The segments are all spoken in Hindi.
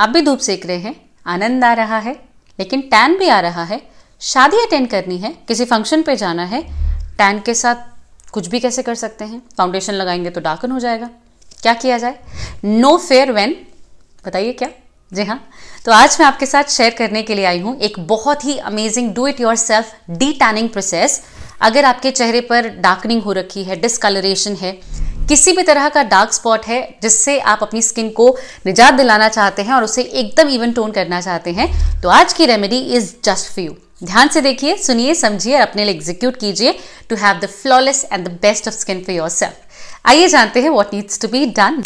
आप भी धूप सेक रहे हैं आनंद आ रहा है लेकिन टैन भी आ रहा है शादी अटेंड करनी है किसी फंक्शन पे जाना है टैन के साथ कुछ भी कैसे कर सकते हैं फाउंडेशन लगाएंगे तो डार्कन हो जाएगा क्या किया जाए नो फेयर वेन बताइए क्या जी हाँ तो आज मैं आपके साथ शेयर करने के लिए आई हूँ एक बहुत ही amazing do it yourself detanning process अगर आपके चेहरे पर डार्कनिंग हो रखी है डिसकलरेशन है किसी भी तरह का डार्क स्पॉट है जिससे आप अपनी स्किन को निजात दिलाना चाहते हैं और उसे एकदम इवन टोन करना चाहते हैं तो आज की remedy is just for you ध्यान से देखिए सुनिए समझिए और अपने लिए एग्जीक्यूट कीजिए to have the flawless and the best of skin for yourself आइए जानते हैं what needs to be done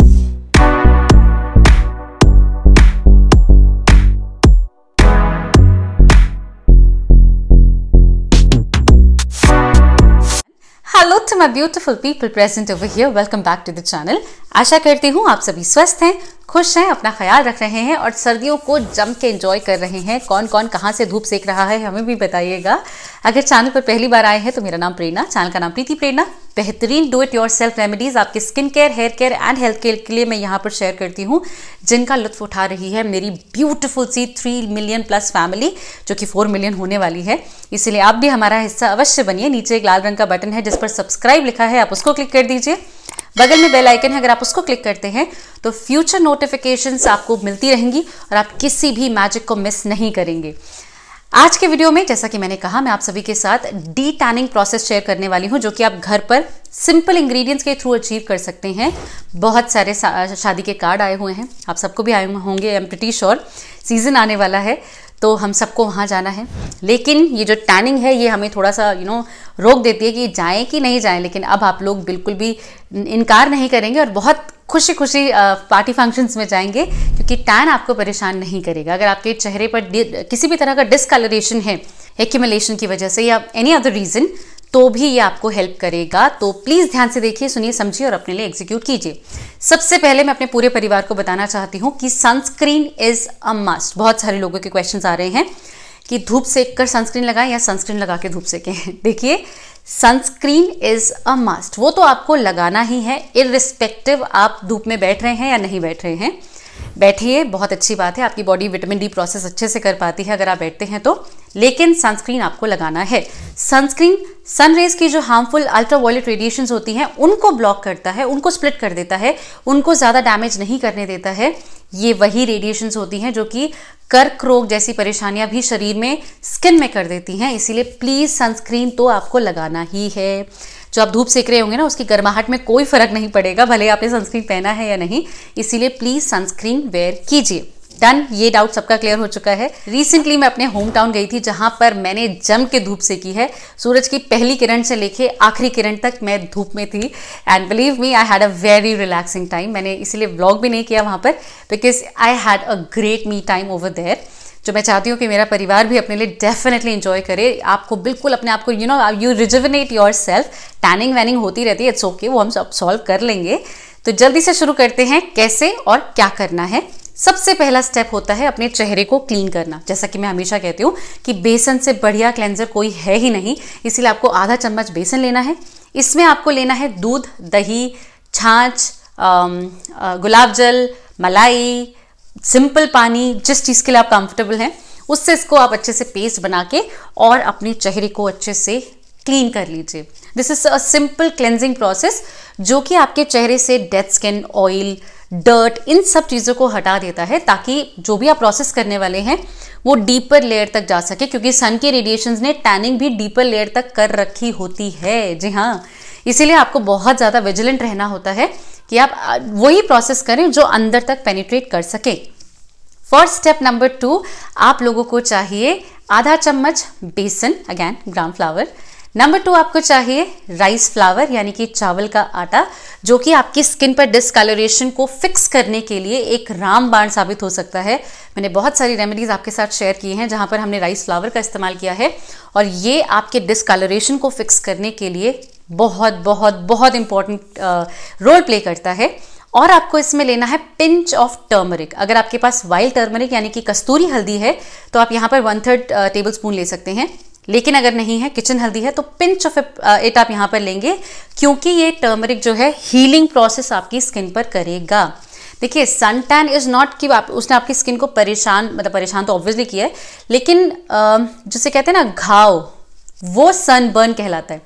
my beautiful people present over here welcome back to the channel आशा करती हूँ आप सभी स्वस्थ हैं खुश हैं अपना ख्याल रख रहे हैं और सर्दियों को जम के इंजॉय कर रहे हैं कौन कौन कहाँ से धूप सेक रहा है हमें भी बताइएगा अगर चैनल पर पहली बार आए हैं तो मेरा नाम प्रेरणा चैनल का नाम प्रीति प्रेरणा बेहतरीन do it yourself remedies आपके skin care hair care and health care के लिए मैं यहाँ पर शेयर करती हूँ जिनका लुत्फ उठा रही है मेरी beautiful C three million plus family जो कि फोर मिलियन होने वाली है इसीलिए आप भी हमारा हिस्सा अवश्य बनिए नीचे एक लाल रंग का बटन है जिस पर सब्सक्राइब लिखा है आप उसको क्लिक कर दीजिए बगल में बेल आइकन है अगर आप उसको क्लिक करते हैं तो फ्यूचर नोटिफिकेशंस आपको मिलती रहेंगी और आप किसी भी मैजिक को मिस नहीं करेंगे आज के वीडियो में जैसा कि मैंने कहा मैं आप सभी के साथ डी टैनिंग प्रोसेस शेयर करने वाली हूं जो कि आप घर पर सिंपल इंग्रेडिएंट्स के थ्रू अचीव कर सकते हैं बहुत सारे शादी के कार्ड आए हुए हैं आप सबको भी आए होंगे एम प्रिटी श्योर सीजन आने वाला है तो हम सबको वहाँ जाना है लेकिन ये जो टैनिंग है ये हमें थोड़ा सा यू you नो know, रोक देती है कि जाएँ कि नहीं जाएँ लेकिन अब आप लोग बिल्कुल भी इनकार नहीं करेंगे और बहुत खुशी खुशी पार्टी फंक्शंस में जाएंगे क्योंकि टैन आपको परेशान नहीं करेगा अगर आपके चेहरे पर किसी भी तरह का डिसकलरेशन है एक्यूमलेशन की वजह से या एनी अदर रीज़न तो भी ये आपको हेल्प करेगा तो प्लीज़ ध्यान से देखिए सुनिए समझिए और अपने लिए एग्जीक्यूट कीजिए सबसे पहले मैं अपने पूरे परिवार को बताना चाहती हूँ कि सनस्क्रीन इज़ अ मस्ट बहुत सारे लोगों के क्वेश्चन आ रहे हैं कि धूप सेक कर सनस्क्रीन लगाएं या सनस्क्रीन लगा के धूप सेकें देखिए सनस्क्रीन इज़ अ मस्ट वो तो आपको लगाना ही है इरिस्पेक्टिव आप धूप में बैठ रहे हैं या नहीं बैठ रहे हैं बैठिए बहुत अच्छी बात है आपकी बॉडी विटामिन डी प्रोसेस अच्छे से कर पाती है अगर आप बैठते हैं तो लेकिन सनस्क्रीन आपको लगाना है सनस्क्रीन सन रेज की जो हार्मफुल अल्ट्रा वॉयलेट रेडिएशन होती हैं उनको ब्लॉक करता है उनको स्प्लिट कर देता है उनको ज़्यादा डैमेज नहीं करने देता है ये वही रेडिएशन होती हैं जो कि कर्क रोग जैसी परेशानियां भी शरीर में स्किन में कर देती हैं इसीलिए प्लीज़ सनस्क्रीन तो आपको लगाना ही है जो आप धूप सेक रहे होंगे ना उसकी गर्माहट में कोई फर्क नहीं पड़ेगा भले आपने सनस्क्रीन पहना है या नहीं इसीलिए प्लीज़ सनस्क्रीन वेयर कीजिए डन ये डाउट सबका क्लियर हो चुका है रिसेंटली मैं अपने होम टाउन गई थी जहाँ पर मैंने जम के धूप से की है सूरज की पहली किरण से लेके आखिरी किरण तक मैं धूप में थी and believe me I had a very relaxing time मैंने इसीलिए ब्लॉग भी नहीं किया वहाँ पर because I had a great me time over there जो मैं चाहती हूँ कि मेरा परिवार भी अपने लिए डेफिनेटली इन्जॉय करे आपको बिल्कुल अपने आप को you know you rejuvenate yourself tanning वैनिंग होती रहती है इट्स ओके वो हम सब सॉल्व कर लेंगे तो जल्दी से शुरू करते हैं कैसे और क्या करना है सबसे पहला स्टेप होता है अपने चेहरे को क्लीन करना जैसा कि मैं हमेशा कहती हूँ कि बेसन से बढ़िया क्लेंजर कोई है ही नहीं इसीलिए आपको आधा चम्मच बेसन लेना है इसमें आपको लेना है दूध दही छाछ गुलाब जल मलाई सिंपल पानी जिस चीज़ के लिए आप कंफर्टेबल हैं उससे इसको आप अच्छे से पेस्ट बना के और अपने चेहरे को अच्छे से क्लीन कर लीजिए this is a simple cleansing process जो कि आपके चेहरे से डेड स्किन ऑयल डर्ट इन सब चीज़ों को हटा देता है ताकि जो भी आप प्रोसेस करने वाले हैं वो डीपर लेयर तक जा सके क्योंकि सन के रेडिएशन ने टैनिंग भी डीपर लेयर तक कर रखी होती है जी हाँ इसीलिए आपको बहुत ज़्यादा विजिलेंट रहना होता है कि आप वही प्रोसेस करें जो अंदर तक पेनिट्रेट कर सके फर्स्ट स्टेप नंबर टू आप लोगों को चाहिए आधा चम्मच बेसन again gram flour number two आपको चाहिए राइस फ्लावर यानी कि चावल का आटा जो कि आपकी स्किन पर डिसकलरेशन को फिक्स करने के लिए एक रामबाण साबित हो सकता है मैंने बहुत सारी रेमेडीज़ आपके साथ शेयर की हैं जहां पर हमने राइस फ्लावर का इस्तेमाल किया है और ये आपके डिसकलरेशन को फिक्स करने के लिए बहुत बहुत बहुत इंपॉर्टेंट रोल प्ले करता है और आपको इसमें लेना है पिंच ऑफ टर्मरिक अगर आपके पास वाइल्ड टर्मरिक यानी कि कस्तूरी हल्दी है तो आप यहाँ पर वन थर्ड टेबल स्पून ले सकते हैं लेकिन अगर नहीं है किचन हल्दी है तो पिंच ऑफ इट आप यहाँ पर लेंगे क्योंकि ये टर्मरिक जो है हीलिंग प्रोसेस आपकी स्किन पर करेगा देखिए सन टैन इज़ नॉट कि आप उसने आपकी स्किन को परेशान मतलब परेशान तो ऑब्वियसली किया है लेकिन uh, जिसे कहते हैं ना घाव वो सनबर्न कहलाता है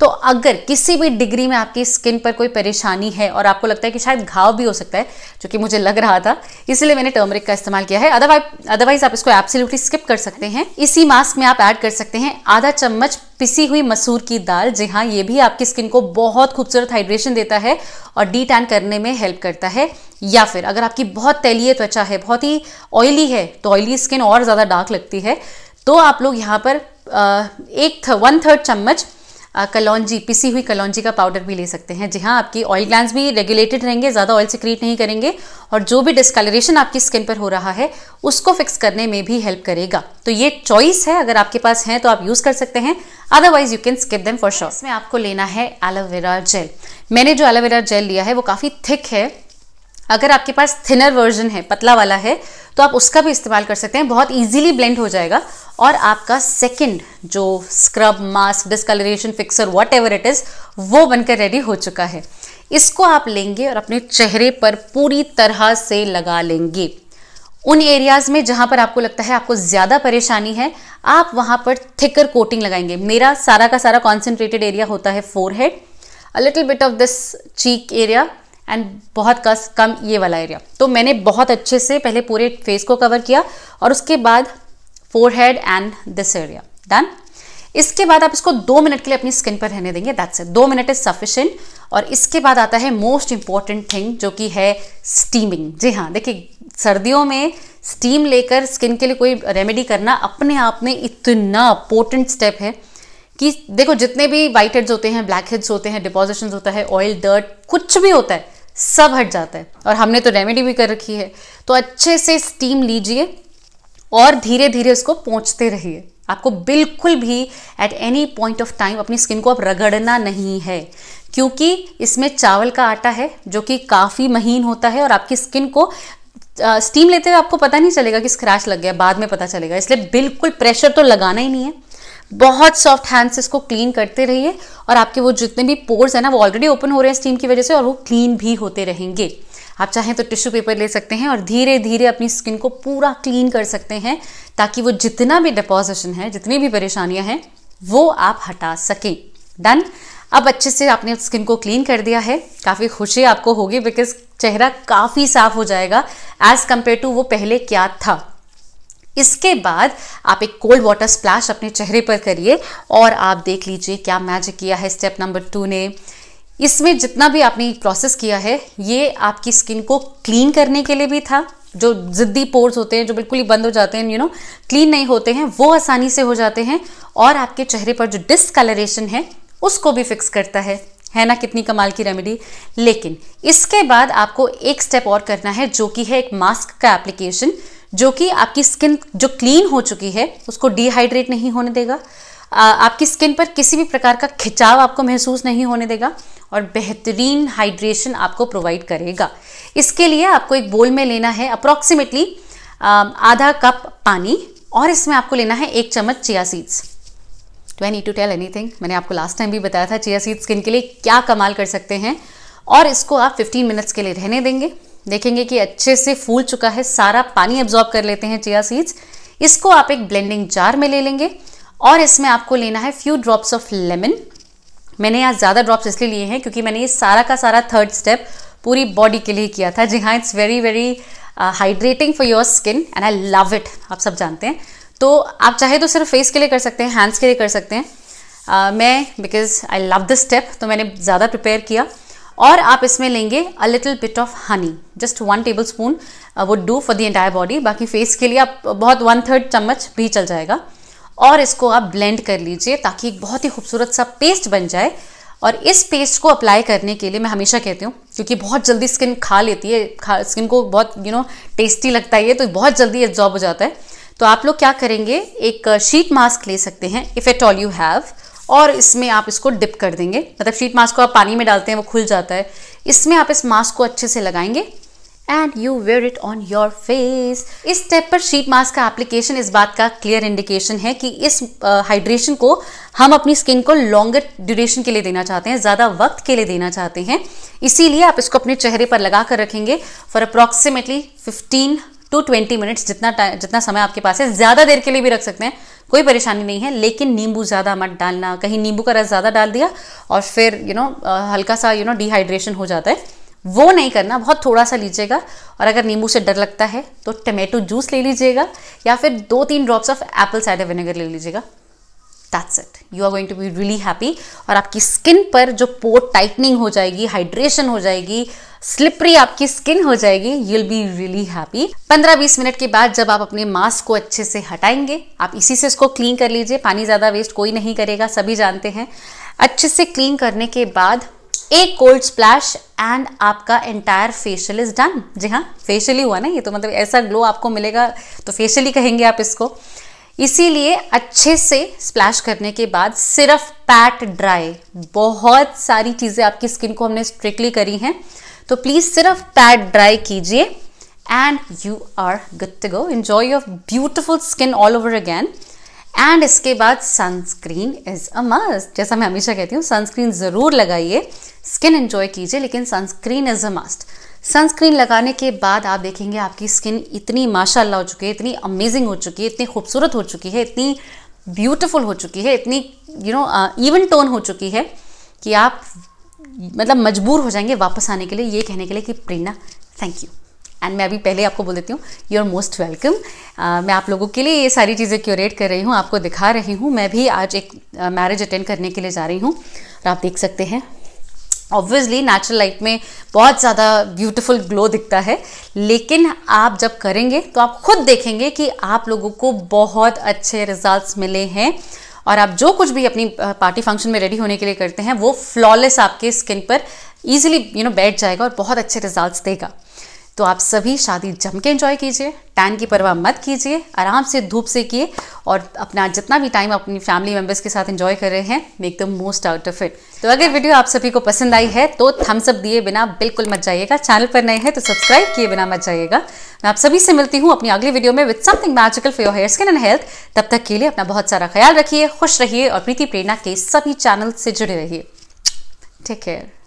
तो अगर किसी भी डिग्री में आपकी स्किन पर कोई परेशानी है और आपको लगता है कि शायद घाव भी हो सकता है जो कि मुझे लग रहा था इसलिए मैंने टर्मरिक का इस्तेमाल किया है अदरवाइज अदरवाइज आप इसको एब्सोल्युटली स्किप कर सकते हैं इसी मास्क में आप ऐड कर सकते हैं आधा चम्मच पिसी हुई मसूर की दाल जी हाँ ये भी आपकी स्किन को बहुत खूबसूरत हाइड्रेशन देता है और डी टैन करने में हेल्प करता है या फिर अगर आपकी बहुत तैलीय त्वचा है बहुत ही ऑयली है तो ऑयली स्किन और ज़्यादा डार्क लगती है तो आप लोग यहाँ पर एक वन थर्ड चम्मच कलौजी पिसी हुई कलौजी का पाउडर भी ले सकते हैं जी हाँ आपकी ऑयल ग्लैंड भी रेगुलेटेड रहेंगे ज़्यादा ऑयल सिक्रीट नहीं करेंगे और जो भी डिस्कलरेशन आपकी स्किन पर हो रहा है उसको फिक्स करने में भी हेल्प करेगा तो ये चॉइस है अगर आपके पास हैं तो आप यूज़ कर सकते हैं otherwise you can skip them for sure में आपको लेना है एलोवेरा जेल मैंने जो एलोवेरा जेल लिया है वो काफ़ी थिक है अगर आपके पास थिनर वर्जन है पतला वाला है तो आप उसका भी इस्तेमाल कर सकते हैं बहुत इजीली ब्लेंड हो जाएगा और आपका सेकंड जो scrub mask discoloration fixer whatever it is वो बनकर रेडी हो चुका है इसको आप लेंगे और अपने चेहरे पर पूरी तरह से लगा लेंगे उन एरियाज़ में जहाँ पर आपको लगता है आपको ज़्यादा परेशानी है आप वहाँ पर थिकर कोटिंग लगाएंगे मेरा सारा का सारा कॉन्सेंट्रेटेड एरिया होता है forehead a little bit of this cheek area and बहुत कस कम ये वाला एरिया तो मैंने बहुत अच्छे से पहले पूरे फेस को कवर किया और उसके बाद forehead and this area done इसके बाद आप इसको दो मिनट के लिए अपनी स्किन पर रहने देंगे दैट्स दो मिनट इज सफिशेंट और इसके बाद आता है मोस्ट इंपॉर्टेंट थिंग जो कि है स्टीमिंग जी हाँ देखिए सर्दियों में स्टीम लेकर स्किन के लिए कोई रेमेडी करना अपने आप में इतना पोर्टेंट स्टेप है कि देखो जितने भी वाइट हेड्स होते हैं ब्लैक हेड्स होते हैं डिपोजिशन होता है ऑयल डर्ट कुछ भी होता है सब हट जाता है और हमने तो रेमेडी भी कर रखी है तो अच्छे से स्टीम लीजिए और धीरे धीरे उसको पहुँचते रहिए आपको बिल्कुल भी at any point of time अपनी स्किन को आप रगड़ना नहीं है क्योंकि इसमें चावल का आटा है जो कि काफ़ी महीन होता है और आपकी स्किन को स्टीम लेते हुए आपको पता नहीं चलेगा कि स्क्रैच लग गया बाद में पता चलेगा इसलिए बिल्कुल प्रेशर तो लगाना ही नहीं है बहुत सॉफ्ट हैंड से इसको क्लीन करते रहिए और आपके वो जितने भी पोर्स हैं ना वो ऑलरेडी ओपन हो रहे हैं स्टीम की वजह से और वो क्लीन भी होते रहेंगे आप चाहें तो टिश्यू पेपर ले सकते हैं और धीरे धीरे अपनी स्किन को पूरा क्लीन कर सकते हैं ताकि वो जितना भी डिपोजिशन है जितनी भी परेशानियां हैं वो आप हटा सकें डन अब अच्छे से आपने स्किन को क्लीन कर दिया है काफ़ी खुशी आपको होगी बिकॉज चेहरा काफ़ी साफ हो जाएगा एज़ कम्पेयर टू वो पहले क्या था इसके बाद आप एक कोल्ड वाटर स्प्लैश अपने चेहरे पर करिए और आप देख लीजिए क्या मैजिक किया है स्टेप नंबर टू ने इसमें जितना भी आपने प्रोसेस किया है ये आपकी स्किन को क्लीन करने के लिए भी था जो ज़िद्दी पोर्स होते हैं जो बिल्कुल ही बंद हो जाते हैं यू नो क्लीन नहीं होते हैं वो आसानी से हो जाते हैं और आपके चेहरे पर जो डिसकलरेशन है उसको भी फिक्स करता है है ना कितनी कमाल की रेमेडी लेकिन इसके बाद आपको एक स्टेप और करना है जो कि है एक मास्क का एप्लीकेशन जो कि आपकी स्किन जो क्लीन हो चुकी है उसको डिहाइड्रेट नहीं होने देगा आपकी स्किन पर किसी भी प्रकार का खिंचाव आपको महसूस नहीं होने देगा और बेहतरीन हाइड्रेशन आपको प्रोवाइड करेगा इसके लिए आपको एक बोल में लेना है अप्रॉक्सीमेटली आधा कप पानी और इसमें आपको लेना है एक चम्मच chia seeds do I need to tell any मैंने आपको लास्ट टाइम भी बताया था चिया सीड्स स्किन के लिए क्या कमाल कर सकते हैं और इसको आप 15 मिनट्स के लिए रहने देंगे देखेंगे कि अच्छे से फूल चुका है सारा पानी एब्जॉर्ब कर लेते हैं चिया सीड्स इसको आप एक ब्लेंडिंग जार में ले लेंगे और इसमें आपको लेना है फ्यू ड्रॉप्स ऑफ लेमन मैंने यहाँ ज़्यादा ड्रॉप्स इसलिए लिए हैं क्योंकि मैंने ये सारा का सारा थर्ड स्टेप पूरी बॉडी के लिए किया था जी हाँ it's very very hydrating for your skin and I love it आप सब जानते हैं तो आप चाहे तो सिर्फ फेस के लिए कर सकते हैं हैंड्स के लिए कर सकते हैं uh, मैं because I love this step तो मैंने ज़्यादा प्रिपेयर किया और आप इसमें लेंगे a little bit of honey just one tablespoon would do for the entire body बाकी फेस के लिए आप uh, बहुत वन थर्ड चम्मच भी चल जाएगा और इसको आप ब्लेंड कर लीजिए ताकि एक बहुत ही खूबसूरत सा पेस्ट बन जाए और इस पेस्ट को अप्लाई करने के लिए मैं हमेशा कहती हूँ क्योंकि बहुत जल्दी स्किन खा लेती है खा स्किन को बहुत यू नो टेस्टी लगता है तो बहुत जल्दी एब्जॉर्ब हो जाता है तो आप लोग क्या करेंगे एक शीट uh, मास्क ले सकते हैं if at all you have और इसमें आप इसको डिप कर देंगे मतलब शीट मास्क को आप पानी में डालते हैं वो खुल जाता है इसमें आप इस मास्क को अच्छे से लगाएंगे and you wear it on your face इस स्टेप पर शीट मास्क का एप्लीकेशन इस बात का क्लियर इंडिकेशन है कि इस हाइड्रेशन uh, को हम अपनी स्किन को लॉन्गर ड्यूरेशन के लिए देना चाहते हैं ज़्यादा वक्त के लिए देना चाहते हैं इसीलिए आप इसको अपने चेहरे पर लगा कर रखेंगे for approximately fifteen to twenty minutes जितना जितना समय आपके पास है ज़्यादा देर के लिए भी रख सकते हैं कोई परेशानी नहीं है लेकिन नींबू ज़्यादा मत डालना कहीं नींबू का रस ज़्यादा डाल दिया और फिर यू नो हल्का सा यू नो डिहाइड्रेशन हो जाता है वो नहीं करना बहुत थोड़ा सा लीजिएगा और अगर नींबू से डर लगता है तो टमेटो जूस ले लीजिएगा या फिर दो तीन drops of apple cider vinegar ले लीजिएगा that's it you are going to be really happy और आपकी स्किन पर जो पोर टाइटनिंग हो जाएगी हाइड्रेशन हो जाएगी स्लिपरी आपकी स्किन हो जाएगी you will be really happy 15-20 minute के बाद जब आप अपने मास्क को अच्छे से हटाएंगे आप इसी से इसको क्लीन कर लीजिए पानी ज़्यादा वेस्ट कोई नहीं करेगा सभी जानते हैं अच्छे से क्लीन करने के बाद एक कोल्ड स्प्लैश एंड आपका एंटायर फेशियल इज डन जी हाँ फेशियल ही हुआ ना ये तो मतलब ऐसा ग्लो आपको मिलेगा तो फेशियल ही कहेंगे आप इसको इसीलिए अच्छे से स्प्लैश करने के बाद सिर्फ पैट ड्राई बहुत सारी चीज़ें आपकी स्किन को हमने स्ट्रिक्टली करी हैं तो प्लीज़ सिर्फ पैट ड्राई कीजिए and you are good to go enjoy your beautiful skin all over again and इसके बाद सनस्क्रीन इज अ मस्ट जैसा मैं हमेशा कहती हूँ सनस्क्रीन ज़रूर लगाइए स्किन एंजॉय कीजिए लेकिन sunscreen is a must sunscreen लगाने के बाद आप देखेंगे आपकी स्किन इतनी माशाल्लाह हो चुकी है इतनी अमेजिंग हो चुकी है इतनी खूबसूरत हो चुकी है इतनी ब्यूटीफुल हो चुकी है इतनी यू नो इवन टोन हो चुकी है कि आप मतलब मजबूर हो जाएंगे वापस आने के लिए ये कहने के लिए कि प्रेरणा थैंक यू एंड मैं अभी पहले आपको बोल देती हूँ यू आर मोस्ट वेलकम मैं आप लोगों के लिए ये सारी चीज़ें क्यूरेट कर रही हूँ आपको दिखा रही हूँ मैं भी आज एक मैरिज uh, अटेंड करने के लिए जा रही हूँ और आप देख सकते हैं ऑब्वियसली नेचुरल लाइट में बहुत ज़्यादा ब्यूटीफुल ग्लो दिखता है लेकिन आप जब करेंगे तो आप खुद देखेंगे कि आप लोगों को बहुत अच्छे रिजल्ट्स मिले हैं और आप जो कुछ भी अपनी पार्टी फंक्शन में रेडी होने के लिए करते हैं वो फ्लॉलेस आपके स्किन पर ईजिली यू नो बैठ जाएगा और बहुत अच्छे रिजल्ट देगा तो आप सभी शादी जम के इंजॉय कीजिए टैन की परवाह मत कीजिए आराम से धूप से किए और अपना जितना भी टाइम अपनी फैमिली मेम्बर्स के साथ इंजॉय कर रहे हैं make the most out of it तो अगर वीडियो आप सभी को पसंद आई है तो थम्स अप दिए बिना बिल्कुल मत जाइएगा चैनल पर नए हैं तो सब्सक्राइब किए बिना मत जाइएगा मैं आप सभी से मिलती हूँ अपनी अगली वीडियो में with something magical for your hair skin and health तब तक के लिए अपना बहुत सारा ख्याल रखिए खुश रहिए और प्रीति प्रेरणा के सभी चैनल से जुड़े रहिए टेक केयर